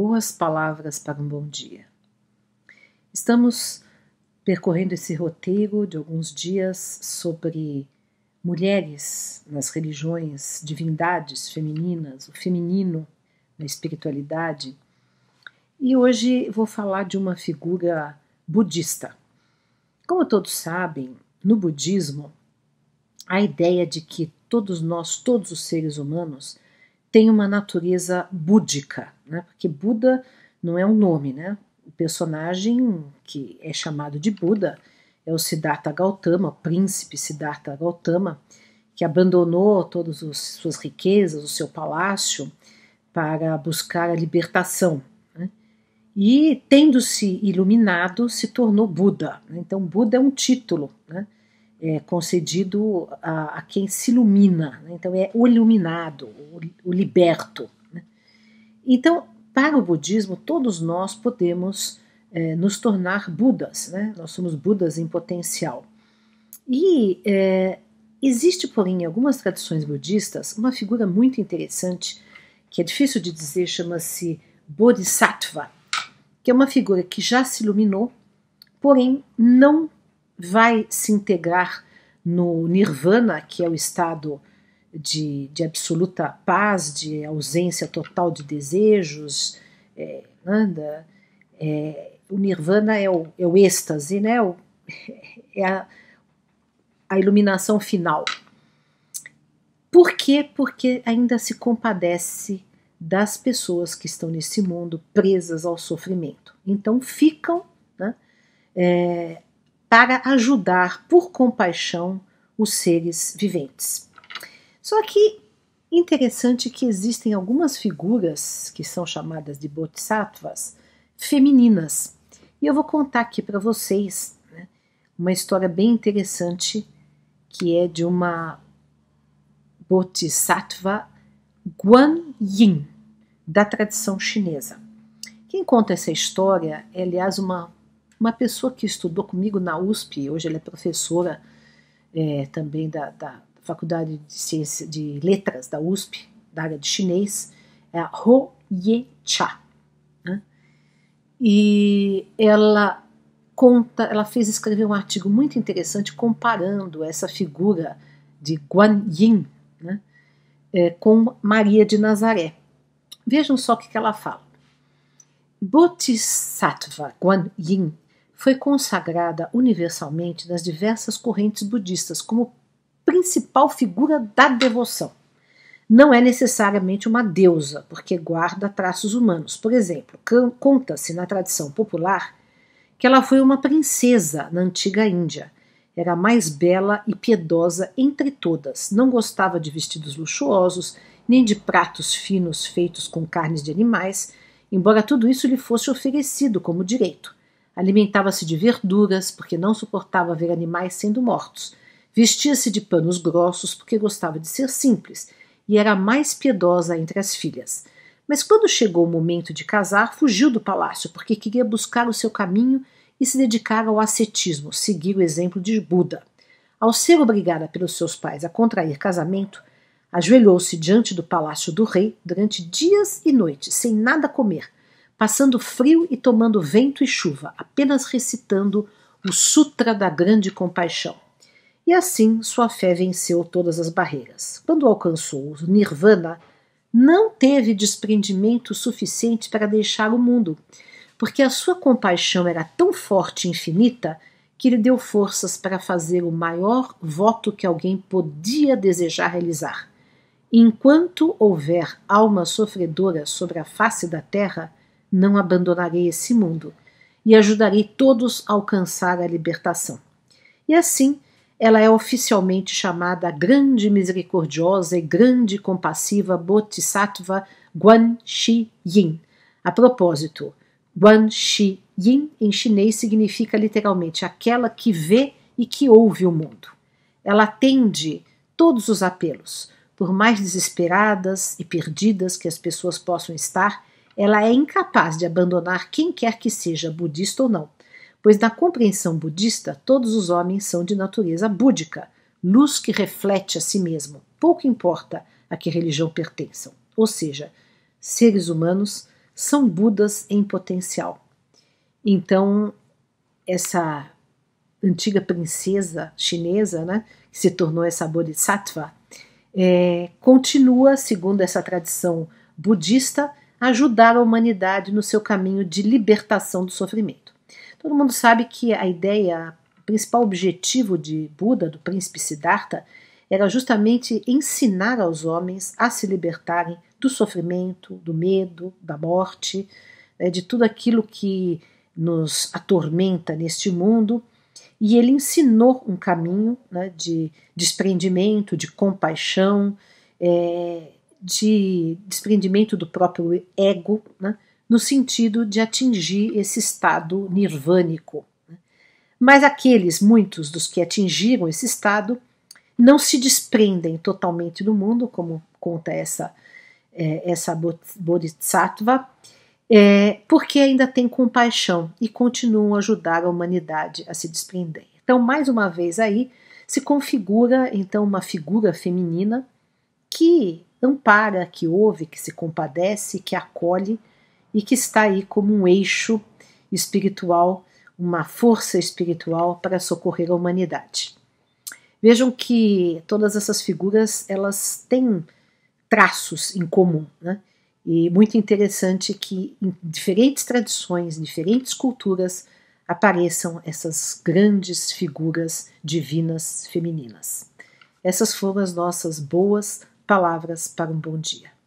boas palavras para um bom dia. Estamos percorrendo esse roteiro de alguns dias sobre mulheres nas religiões, divindades femininas, o feminino na espiritualidade. E hoje vou falar de uma figura budista. Como todos sabem, no budismo, a ideia de que todos nós, todos os seres humanos, tem uma natureza búdica, né? porque Buda não é um nome, né? O personagem que é chamado de Buda é o Siddhartha Gautama, o príncipe Siddhartha Gautama, que abandonou todas as suas riquezas, o seu palácio, para buscar a libertação. Né? E, tendo-se iluminado, se tornou Buda. Né? Então, Buda é um título, né? é concedido a, a quem se ilumina, né? então é o iluminado, o, o liberto. Né? Então, para o budismo, todos nós podemos é, nos tornar Budas, né? nós somos Budas em potencial. E é, existe, porém, em algumas tradições budistas, uma figura muito interessante, que é difícil de dizer, chama-se Bodhisattva, que é uma figura que já se iluminou, porém não vai se integrar no nirvana, que é o estado de, de absoluta paz, de ausência total de desejos. É, anda, é, o nirvana é o, é o êxtase, né? O, é a, a iluminação final. Por quê? Porque ainda se compadece das pessoas que estão nesse mundo presas ao sofrimento. Então ficam né, é, para ajudar por compaixão os seres viventes. Só que interessante que existem algumas figuras que são chamadas de bodhisattvas femininas. E eu vou contar aqui para vocês né, uma história bem interessante que é de uma bodhisattva Guan Yin, da tradição chinesa. Quem conta essa história é, aliás, uma uma pessoa que estudou comigo na USP, hoje ela é professora é, também da, da Faculdade de, Ciência, de Letras da USP, da área de chinês, é a Ho Ye Cha. Né? E ela conta, ela fez escrever um artigo muito interessante comparando essa figura de Guan Yin né, é, com Maria de Nazaré. Vejam só o que, que ela fala. Bodhisattva Guan Yin foi consagrada universalmente nas diversas correntes budistas como principal figura da devoção. Não é necessariamente uma deusa, porque guarda traços humanos. Por exemplo, conta-se na tradição popular que ela foi uma princesa na antiga Índia. Era a mais bela e piedosa entre todas. Não gostava de vestidos luxuosos, nem de pratos finos feitos com carnes de animais, embora tudo isso lhe fosse oferecido como direito alimentava-se de verduras, porque não suportava ver animais sendo mortos, vestia-se de panos grossos, porque gostava de ser simples, e era a mais piedosa entre as filhas. Mas quando chegou o momento de casar, fugiu do palácio, porque queria buscar o seu caminho e se dedicar ao ascetismo, seguir o exemplo de Buda. Ao ser obrigada pelos seus pais a contrair casamento, ajoelhou-se diante do palácio do rei durante dias e noites, sem nada comer, passando frio e tomando vento e chuva, apenas recitando o Sutra da Grande Compaixão. E assim sua fé venceu todas as barreiras. Quando alcançou o Nirvana, não teve desprendimento suficiente para deixar o mundo, porque a sua compaixão era tão forte e infinita que lhe deu forças para fazer o maior voto que alguém podia desejar realizar. Enquanto houver alma sofredora sobre a face da terra, não abandonarei esse mundo e ajudarei todos a alcançar a libertação. E assim, ela é oficialmente chamada a Grande Misericordiosa e Grande Compassiva Bodhisattva Guan Shi Yin. A propósito, Guan Shi Yin em chinês significa literalmente aquela que vê e que ouve o mundo. Ela atende todos os apelos, por mais desesperadas e perdidas que as pessoas possam estar, ela é incapaz de abandonar quem quer que seja, budista ou não, pois na compreensão budista todos os homens são de natureza búdica, luz que reflete a si mesmo, pouco importa a que religião pertençam. Ou seja, seres humanos são Budas em potencial. Então, essa antiga princesa chinesa, né, que se tornou essa Bodhisattva, é, continua, segundo essa tradição budista, ajudar a humanidade no seu caminho de libertação do sofrimento. Todo mundo sabe que a ideia, o principal objetivo de Buda, do príncipe Siddhartha, era justamente ensinar aos homens a se libertarem do sofrimento, do medo, da morte, né, de tudo aquilo que nos atormenta neste mundo. E ele ensinou um caminho né, de desprendimento, de compaixão, é, de desprendimento do próprio ego, né, no sentido de atingir esse estado nirvânico. Né. Mas aqueles, muitos dos que atingiram esse estado, não se desprendem totalmente do mundo, como conta essa, é, essa Bodhisattva, é, porque ainda têm compaixão e continuam a ajudar a humanidade a se desprender. Então, mais uma vez aí, se configura então uma figura feminina que ampara, que ouve, que se compadece, que acolhe e que está aí como um eixo espiritual, uma força espiritual para socorrer a humanidade. Vejam que todas essas figuras elas têm traços em comum, né? E muito interessante que em diferentes tradições, em diferentes culturas, apareçam essas grandes figuras divinas femininas. Essas foram as nossas boas Palavras para um Bom Dia.